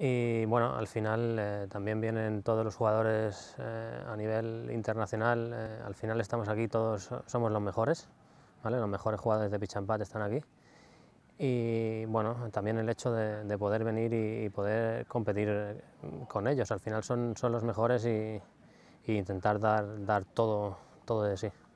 Y bueno, al final eh, también vienen todos los jugadores eh, a nivel internacional. Eh, al final estamos aquí, todos somos los mejores, Los mejores jugadores de Pichampat están aquí. Y bueno, también el hecho de, poder venir y, poder competir mm, con ellos. Al final son, los mejores y, intentar dar, todo de sí.